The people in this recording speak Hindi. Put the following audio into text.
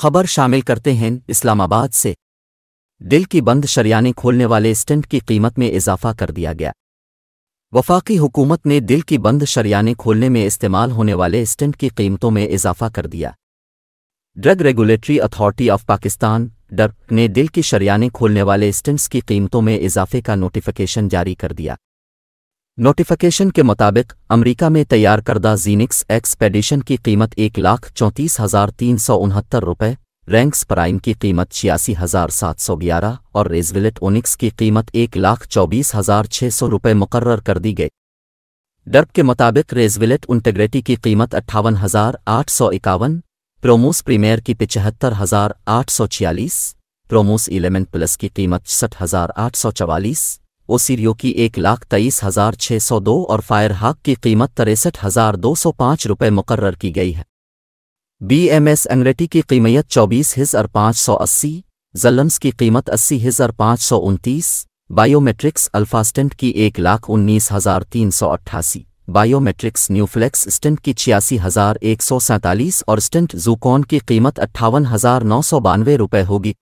खबर शामिल करते हैं इस्लामाबाद से दिल की बंद शरियाने खोलने वाले स्टेंट की कीमत में इजाफा कर दिया गया वफाकी हुकूमत ने दिल की बंद शरियाने खोलने में इस्तेमाल होने वाले स्टेंट की कीमतों में इजाफा कर दिया drug regulatory authority of Pakistan डर ने दिल की शरियाने खोलने वाले स्टेंट्स की कीमतों में इजाफे का नोटिफिकेशन जारी कर दिया नोटिफिकेशन के मुताबिक अमेरिका में तैयार करदा जीनिक्स एक्सपेडिशन की कीमत एक लाख चौंतीस हज़ार तीन सौ उनहत्तर रुपये रैंक्स प्राइम की कीमत छियासी हज़ार सात सौ ग्यारह और रेजविलेट ओनिक्स की कीमत एक लाख चौबीस हज़ार छह सौ रुपये मुकर्र कर दी गई डर्प के मुताबिक रेजविलेट इंटेग्रिटी की कीमत अट्ठावन हज़ार आठ सौ इक्यावन प्रोमोस प्रीमियर की पिचहत्तर हज़ार आठ सौ छियालीस प्रोमोस इलेवन प्लस की कीमत छठ हज़ार आठ सौ चवालीस ओसीरियो की एक लाख तेईस हज़ार छः सौ दो और फायरहाक की कीमत तिरसठ हज़ार दो सौ पाँच रुपये मुकर्र की गई है बी एम एस एंगरेटी की कीमत चौबीस हज़ार पाँच सौ अस्सी जलम्स की कीमत अस्सी हज़ार पाँच सौ उनतीस बायोमेट्रिक्स अल्फास्टेंट की एक लाख उन्नीस हज़ार तीन सौ अट्ठासी बायोमेट्रिक्स न्यूफ्लेक्स स्टेंट की छियासी हज़ार एक सौ सैंतालीस और स्टेंट जूकॉन की कीमत अट्ठावन हज़ार नौ सौ बानवे रुपये होगी